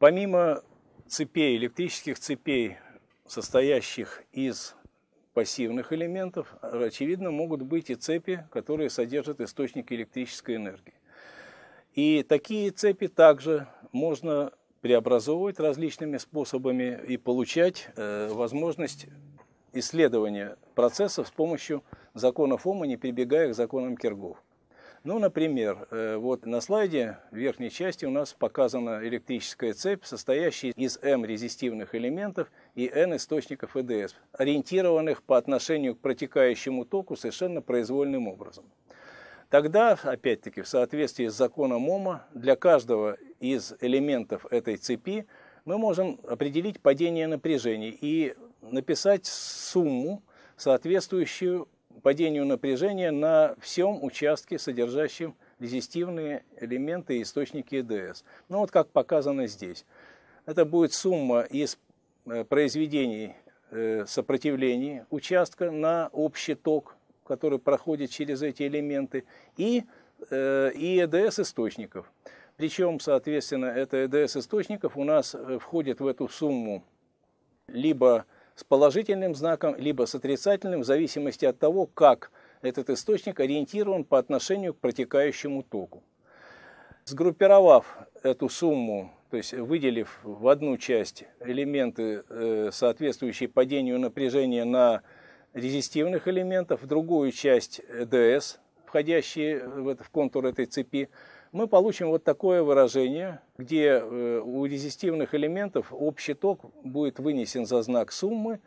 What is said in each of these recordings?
Помимо цепей, электрических цепей, состоящих из пассивных элементов, очевидно, могут быть и цепи, которые содержат источник электрической энергии. И такие цепи также можно преобразовывать различными способами и получать э, возможность исследования процессов с помощью законов Ома, не прибегая к законам Киргофа. Ну, например, э, вот на слайде в верхней части у нас показана электрическая цепь, состоящая из m резистивных элементов и N-источников ЭДС, ориентированных по отношению к протекающему току совершенно произвольным образом. Тогда, опять-таки, в соответствии с законом Ома, для каждого из элементов этой цепи мы можем определить падение напряжений и написать сумму, соответствующую падению напряжения на всем участке, содержащем резистивные элементы и источники ЭДС. Ну вот как показано здесь. Это будет сумма из э, произведений э, сопротивлений участка на общий ток, который проходит через эти элементы, и, э, и ЭДС источников. Причем, соответственно, это ЭДС источников у нас входит в эту сумму либо с положительным знаком, либо с отрицательным, в зависимости от того, как этот источник ориентирован по отношению к протекающему току. Сгруппировав эту сумму, то есть выделив в одну часть элементы, э, соответствующие падению напряжения на резистивных элементов, в другую часть ДС, входящие в контур этой цепи, мы получим вот такое выражение, где э, у резистивных элементов общий ток будет вынесен за знак суммы,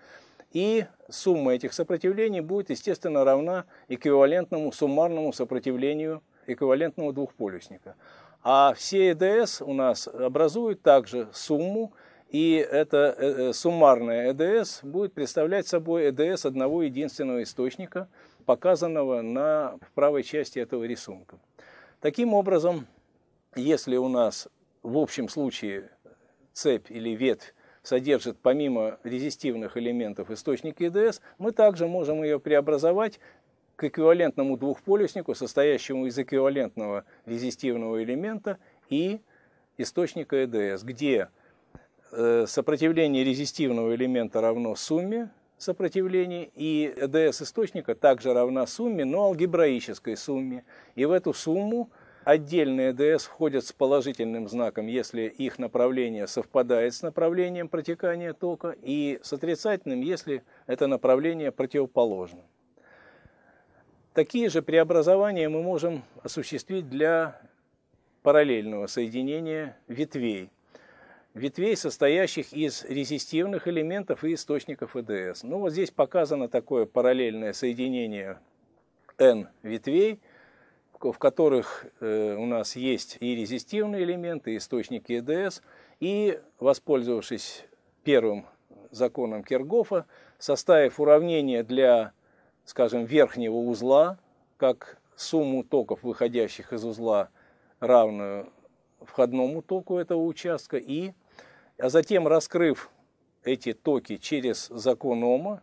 и сумма этих сопротивлений будет, естественно, равна эквивалентному суммарному сопротивлению эквивалентного двухполюсника. А все ЭДС у нас образуют также сумму, и это э, э, суммарная ЭДС будет представлять собой ЭДС одного единственного источника, показанного на правой части этого рисунка. Таким образом, если у нас в общем случае цепь или ветвь содержит помимо резистивных элементов источник ЕДС, мы также можем ее преобразовать к эквивалентному двухполюснику, состоящему из эквивалентного резистивного элемента и источника ЭДС, где э, сопротивление резистивного элемента равно сумме сопротивлений, и ЭДС источника также равна сумме, но алгебраической сумме. И в эту сумму отдельные ЭДС входят с положительным знаком, если их направление совпадает с направлением протекания тока, и с отрицательным, если это направление противоположно. Такие же преобразования мы можем осуществить для параллельного соединения ветвей – ветвей, состоящих из резистивных элементов и источников ЭДС. Ну вот здесь показано такое параллельное соединение N ветвей, в которых э, у нас есть и резистивные элементы, и источники ЭДС, и, воспользовавшись первым законом Кергофа, составив уравнение для, скажем, верхнего узла, как сумму токов, выходящих из узла, равную входному току этого участка, и а затем, раскрыв эти токи через закон Ома,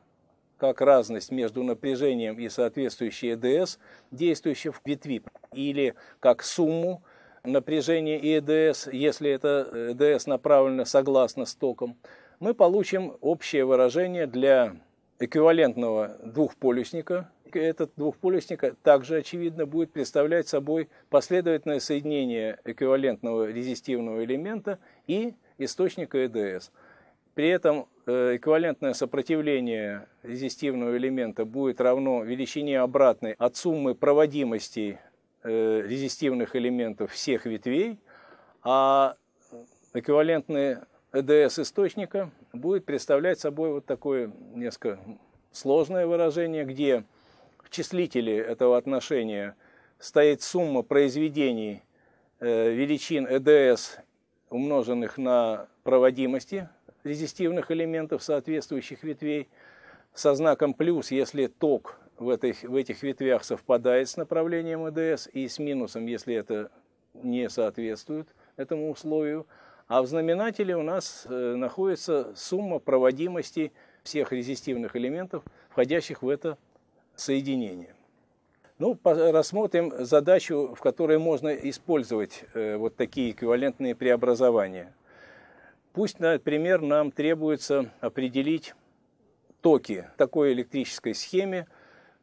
как разность между напряжением и соответствующей ЭДС, действующей в ветви, или как сумму напряжения и ЭДС, если это ЭДС направлено согласно стокам мы получим общее выражение для эквивалентного двухполюсника. Этот двухполюсник также, очевидно, будет представлять собой последовательное соединение эквивалентного резистивного элемента и источника ЭДС. При этом э, эквивалентное сопротивление резистивного элемента будет равно величине обратной от суммы проводимостей э, резистивных элементов всех ветвей, а эквивалентный ЭДС источника будет представлять собой вот такое несколько сложное выражение, где в числителе этого отношения стоит сумма произведений э, величин ЭДС умноженных на проводимости резистивных элементов соответствующих ветвей, со знаком плюс, если ток в, этой, в этих ветвях совпадает с направлением ЭДС, и с минусом, если это не соответствует этому условию. А в знаменателе у нас э, находится сумма проводимости всех резистивных элементов, входящих в это соединение. Ну, рассмотрим задачу, в которой можно использовать э, вот такие эквивалентные преобразования. Пусть, например, нам требуется определить токи такой электрической схеме,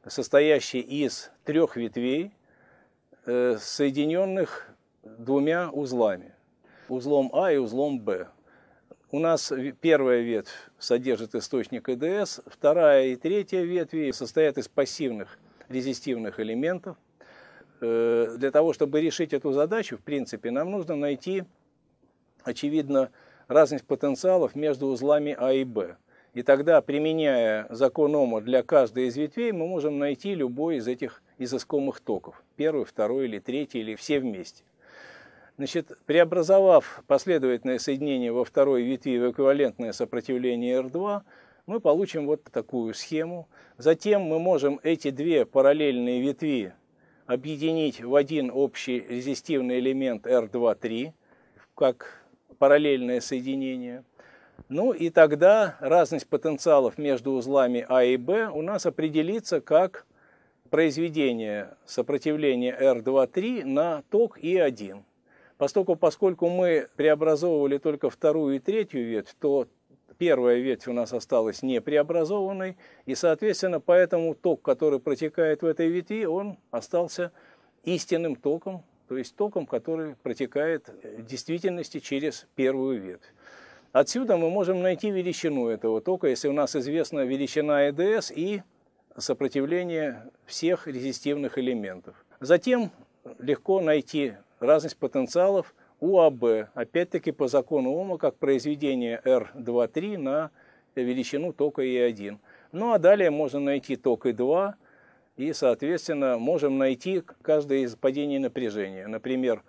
состоящей из трех ветвей, э, соединенных двумя узлами, узлом А и узлом Б. У нас первая ветвь содержит источник ЭДС, вторая и третья ветви состоят из пассивных резистивных элементов. Э, для того, чтобы решить эту задачу, в принципе, нам нужно найти, очевидно, разность потенциалов между узлами А и Б. И тогда, применяя закон Ома для каждой из ветвей, мы можем найти любой из этих из токов. Первый, второй или третий, или все вместе. Значит, преобразовав последовательное соединение во второй ветви в эквивалентное сопротивление R2, мы получим вот такую схему. Затем мы можем эти две параллельные ветви объединить в один общий резистивный элемент R2,3, как параллельное соединение. Ну и тогда разность потенциалов между узлами А и Б у нас определится как произведение сопротивления R2,3 на ток И1. Поскольку, поскольку мы преобразовывали только вторую и третью ветвь, то Первая ветвь у нас осталась непреобразованной, и, соответственно, поэтому ток, который протекает в этой ветви, он остался истинным током, то есть током, который протекает в действительности через первую ветвь. Отсюда мы можем найти величину этого тока, если у нас известна величина ЭДС и сопротивление всех резистивных элементов. Затем легко найти разность потенциалов УАБ, опять-таки по закону ОМА, как произведение R23 на величину тока E1. Ну а далее можно найти ток E2, и, соответственно, можем найти каждое из падений напряжения. Например,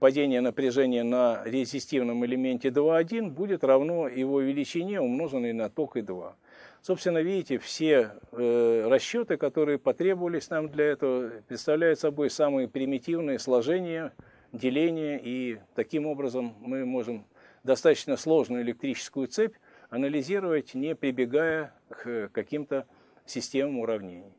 падение напряжения на резистивном элементе 2,1 будет равно его величине, умноженной на ток И2. Собственно, видите, все э, расчеты, которые потребовались нам для этого, представляют собой самые примитивные сложения деление, и таким образом мы можем достаточно сложную электрическую цепь анализировать, не прибегая к каким-то системам уравнений.